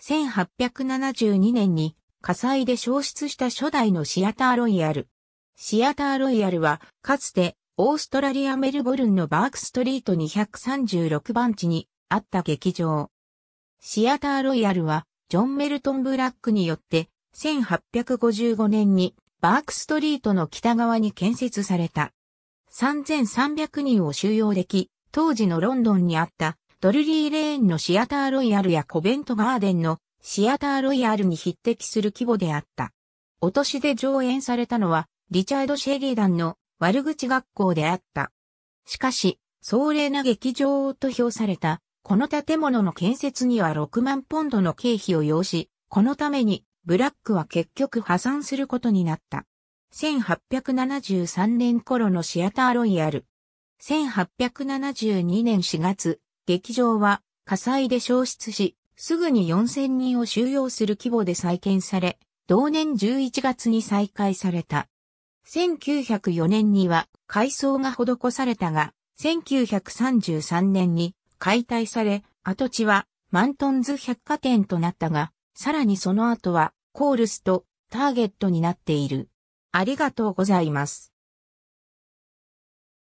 1872年に火災で消失した初代のシアターロイヤル。シアターロイヤルは、かつて、オーストラリアメルボルンのバークストリート236番地にあった劇場。シアターロイヤルは、ジョン・メルトン・ブラックによって、1855年にバークストリートの北側に建設された。3300人を収容でき、当時のロンドンにあったドルリーレーンのシアターロイヤルやコベントガーデンのシアターロイヤルに匹敵する規模であった。お年で上演されたのは、リチャード・シェリーダンの悪口学校であった。しかし、壮麗な劇場と評された、この建物の建設には6万ポンドの経費を要し、このために、ブラックは結局破産することになった。1873年頃のシアターロイヤル。1872年4月、劇場は火災で消失し、すぐに4000人を収容する規模で再建され、同年11月に再開された。1904年には改装が施されたが、1933年に解体され、跡地はマントンズ百貨店となったが、さらにその後はコールスとターゲットになっている。ありがとうございます。